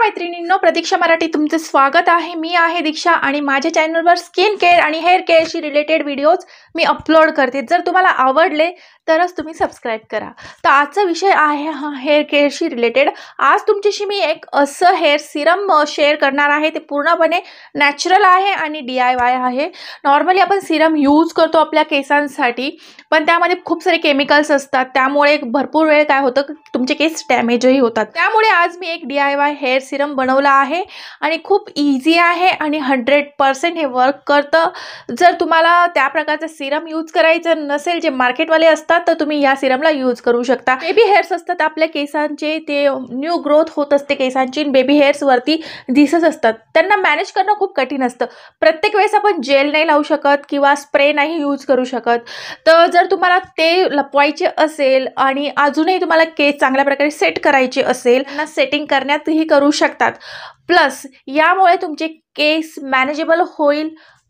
मैत्रिणींनो प्रतीक्षा मराठी तुमचं स्वागत आहे मी आहे दीक्षा आणि माझ्या चॅनलवर स्किन केअर आणि हेअर केअरशी रिलेटेड व्हिडिओज मी अपलोड करते जर तुम्हाला आवडले तरच तुम्ही सबस्क्राईब करा तर आजचा विषय आहे हा हेअर केअरशी रिलेटेड आज तुमच्याशी मी एक असं हेअर सिरम शेअर करणार आहे ते पूर्णपणे नॅचरल आहे आणि डी आहे नॉर्मली आपण सिरम यूज करतो आपल्या केसांसाठी पण त्यामध्ये खूप सारे केमिकल्स असतात त्यामुळे भरपूर वेळ काय होतं तुमचे केस डॅमेजही होतात त्यामुळे आज मी एक डी आय हेअर सीरम बनवला है आणि खूप इझी आहे आणि हंड्रेड पर्सेंट हे वर्क करतं जर तुम्हाला प्रकार से सीरम यूज कराए नसेल जे मार्केटवाले तो तुम्हें हा या यूज करू शता बेबी हेअर्स असतात आपल्या केसांचे ते न्यू ग्रोथ होत असते बेबी हेअर्सवरती वरती असतात त्यांना मॅनेज करणं खूप कठीण प्रत्येक वेस आपण जेल नहीं लू शकत कि स्प्रे नहीं यूज करू शकत तो जर तुम्हारा ते लपवायचे असेल आणि केस चांगल प्रकार सेट करायचे सेटिंग करना ही करू शकता प्लस यामुळे तुमचे केस मॅनेजेबल होईल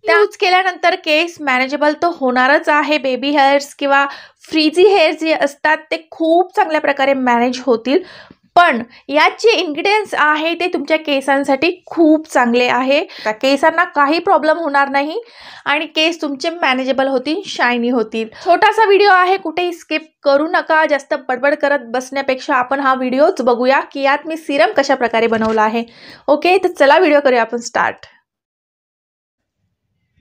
यूज केल्यानंतर केस मॅनेजेबल तर होणारच आहे बेबी हेअर्स किंवा फ्रीजी हेअर्स जे असतात ते खूप चांगल्या प्रकारे मॅनेज होतील पण यात जे इन्ग्रेडियंट्स आहे ते तुमच्या केसांसाठी चांगले आहे केसांना काही प्रॉब्लेम होणार नाही आणि केस तुमचे शाइनी होती छोटा सा वीडियो है आहे कुठेही स्किप करू नका जास्त बडबड करत बसण्यापेक्षा अपन हा वीडियो बघूया की यात मी सिरम कशा प्रकारे बनवला आहे ओके तर चला वीडियो करूया अपन स्टार्ट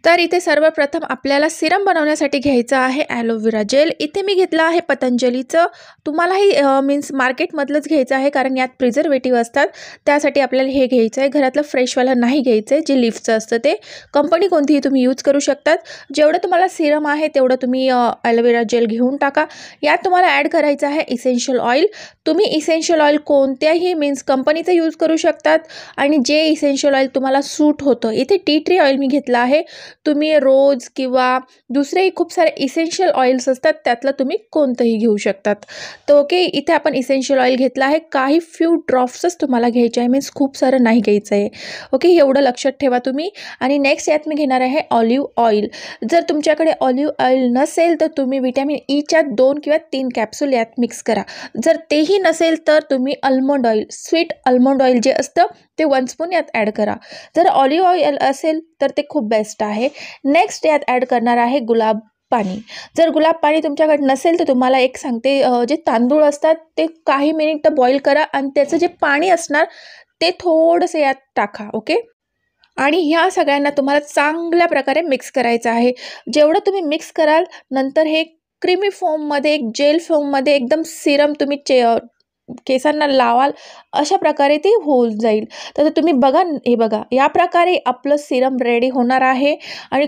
तर इथे सर्वप्रथम आपल्याला सिरम बनवण्यासाठी घ्यायचं आहे ॲलोव्हेरा जेल इथे मी घेतलं आहे पतंजलीचं तुम्हालाही मीन्स मार्केटमधलंच घ्यायचं आहे कारण यात प्रिझर्वेटिव्ह असतात त्यासाठी आपल्याला हे घ्यायचं आहे घरातलं फ्रेशवालं नाही घ्यायचं आहे जे लिफ्टचं असतं ते कंपनी कोणतीही तुम्ही यूज करू शकतात जेवढं तुम्हाला सिरम आहे तेवढं तुम्ही ॲलोवेरा जेल घेऊन टाका यात तुम्हाला ॲड करायचं आहे इसेन्शियल ऑइल तुम्ही इसेन्शियल ऑइल कोणत्याही मीन्स कंपनीचं यूज करू शकतात आणि जे इसेन्शियल ऑइल तुम्हाला सूट होतं इथे टी ट्री ऑइल मी घेतलं आहे तुम्ही रोज किंवा दुसरेही खूब सारे इसेन्शियल ऑइल्स असतात तुम्हें तुम्ही कोणतंही घेऊ शकतात तर ओके इतने अपन इसेन्शियल ऑइल घेतला आहे काही फ्यू ड्रॉप्सच तुम्हाला घ्यायचे आहे मीन्स खूप सारं नाही घ्यायचं ओके एवढं लक्षात ठेवा तुम्ही नेक्स्ट यात मी घेणार आहे ऑलिव्ह ऑइल जर तुम्हें ऑलिव ऑइल नसेल तो तुम्हें तुम्ही ई e या दोन कि तीन कैप्सूल यात मिक्स करा जर ही नसेल तो तुम्हें almond oil sweet almond oil जे अत वन स्पून यात ऐड करा जर ऑलिव ऑइल अल तो खूब बेस्ट है आहे नेक्स्ट यात ऐड करना है गुलाब पानी जर गुलाब पानी तुमच्याकडे नसेल तर तुम्हाला एक संगते जे तांदूळ असतात ते काही मिनिट बॉईल करा आणि जे पानी असणार ते थोडंसं यात टाका ओके आणि ह्या सगळ्यांना तुम्हाला चांगल्या मिक्स करायचं आहे तुम्हें मिक्स करा नंतर हे क्रीमी फॉर्ममध्ये एक जेल फॉर्ममध्ये एकदम सीरम तुम्हें चे केसान लावाल अशा प्रकारे ते होऊन जाईल तर तुम्ही बघा हे बघा या प्रकारे आपलं सिरम रेडी होना आहे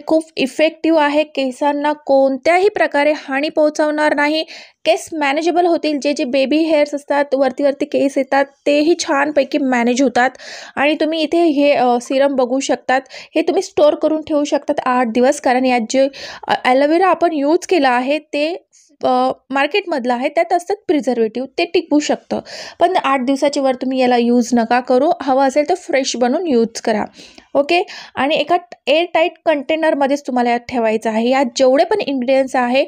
खूब इफेक्टिव है केसान को कोणत्याही प्रकारे हानी पोहोचवणार नाही केस मैनेजेबल होते जे जे बेबी हेअर्स असतात वरती वरती केस ये ही छानपैकी मॅनेज होतात आणि तुम्ही इथे हे सिरम बघू शकतात हे तुम्हें स्टोर करून ठेवू आठ दिवस कारण यात जे ॲलोवेरा आपण यूज के आहे ते मार्केटमधलं आहे त्यात असतात प्रिझर्वेटिव्ह ते टिकवू शकतं पण आठ दिवसाच्या वर तुम्हें ये यूज नका करो हवा असेल फ्रेश बनवून यूज करा ओके आणि एका एअरटाईट कंटेनरमध्येच तुम्हाला यात ठेवायचं आहे यात जेवढे पण इन्ग्रेडियंट्स आहे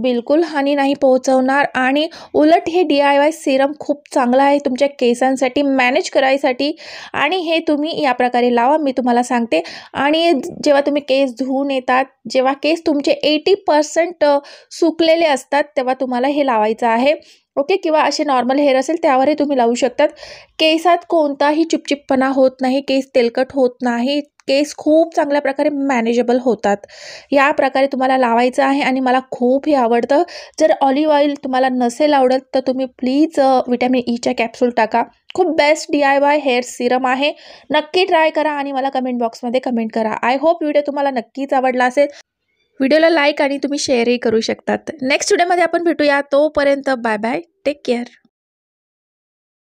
बिलकुल बिलकुल हानी नाही पोहोचवणार आणि उलट डी आई वाई सीरम खूब चांगलं है तुम्हार केसांसाठी मैनेज करायसाठी तुम्हें हे तुम्ही या प्रकारे लावा मी तुम्हाला सांगते आणि जेव्हा तुम्ही केस धुवून येतात जेव्हा केस तुम्हें एटी पर्सेंट सुकले तुम्हारा ये तुम्हाला हे लावायचं आहे ओके किंवा नॉर्मल हेअर असेल त्यावरही तुम्ही लावू केसात को चिपचिपपणा होत नाही केस तेलकट होत नाही केस खूप चांगल्या प्रकारे मॅनेजेबल होतात या प्रकारे तुम्हाला लावायचं आहे आणि मला खूप हे आवडतं जर ऑलिव्ह ऑइल तुम्हाला नसेल आवडत तर तुम्ही प्लीज विटॅमिन ईच्या कॅप्सूल टाका खूप best D I Y hair serum आहे नक्की ट्राय करा आणि मला कमेंट बॉक्समध्ये कमेंट करा आय होप व्हिडिओ तुम्हाला नक्कीच आवडला असेल व्हिडिओला लाईक आणि तुम्ही शेअरही करू शकतात नेक्स्ट व्हिडिओमध्ये आपण भेटूया तोपर्यंत बाय बाय टेक केअर